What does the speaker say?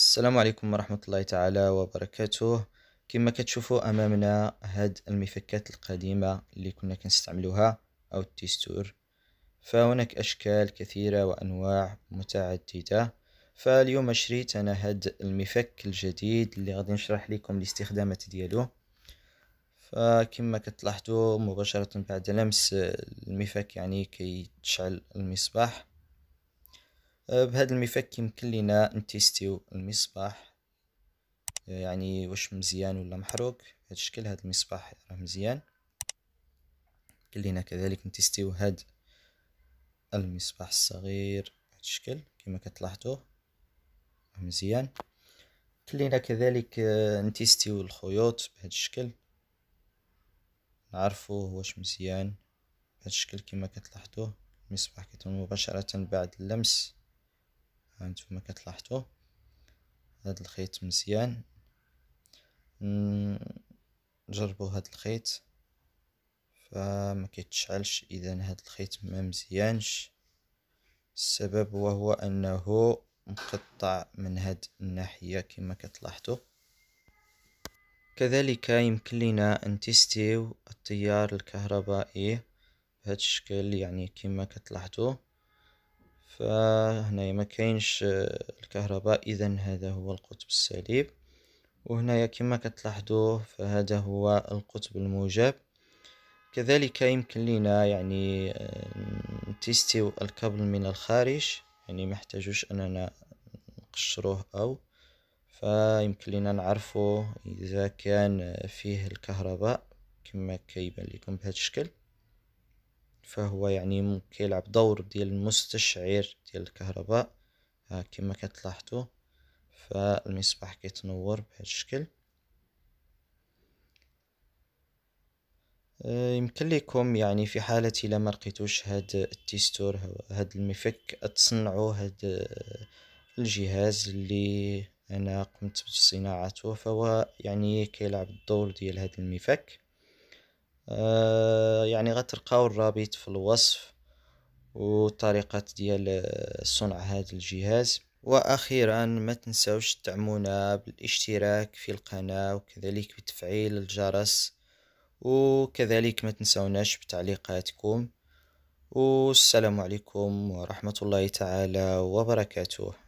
السلام عليكم ورحمة الله تعالى وبركاته كما كتشوفوا أمامنا هاد المفكات القديمة اللي كنا كنستعملوها أو التستور فهناك أشكال كثيرة وأنواع متعددة فاليوم شريت أنا هاد المفك الجديد اللي غادي نشرح لكم الاستخدامات ديالو فكما كتلاحظوا مباشرة بعد لمس المفك يعني كيتشعل المصباح آه، بهذا المفك يمكن لينا نتيستيو المصباح آه، يعني واش مزيان ولا محروق بهذا الشكل هذا المصباح راه مزيان يمكن لينا كذلك نتيستيو هذا المصباح الصغير بهذا الشكل كما كتلاحظوا مزيان كلينا كذلك آه، نتيستيو الخيوط بهذا الشكل نعرفوه واش مزيان بهذا الشكل كما كتلاحظوه المصباح كيتم مباشره بعد اللمس هانتوما كتلاحظوا هاد الخيط مزيان جربوا هاد الخيط فما كيتشعلش اذا هاد الخيط ما مزيانش السبب وهو انه مقطع من هاد الناحيه كما كتلاحظوا كذلك يمكن لنا ان تستيو التيار الكهربائي بهذا الشكل يعني كما كتلاحظوا فهنا ما كاينش آه، الكهرباء اذا هذا هو القطب السليب وهنايا كما كتلاحظوه فهذا هو القطب الموجب كذلك يمكن لنا يعني آه، تيستيو الكابل من الخارج يعني محتاجوش اننا نقشروه او فيمكن لنا نعرفه اذا كان آه، فيه الكهرباء كما كيبان لكم بهذا الشكل فهو يعني ممكن يلعب دور ديال المستشعر ديال الكهرباء ها آه، كما كتلاحظوا فالمصباح كيتنور بهذا الشكل آه، يمكن لكم يعني في حالة إلى ما لقيتوش هاد التيستور هاد المفك تصنعوا هاد آه، الجهاز اللي أنا قمت بصناعته فهو يعني كيلعب الدور ديال هاد المفك آه، يعني غتلقاو الرابط في الوصف وطريقة ديال صنع هذا الجهاز واخيرا ما تنساوش تدعمونا بالاشتراك في القناة وكذلك بتفعيل الجرس وكذلك ما تنسوناش بتعليقاتكم والسلام عليكم ورحمة الله تعالى وبركاته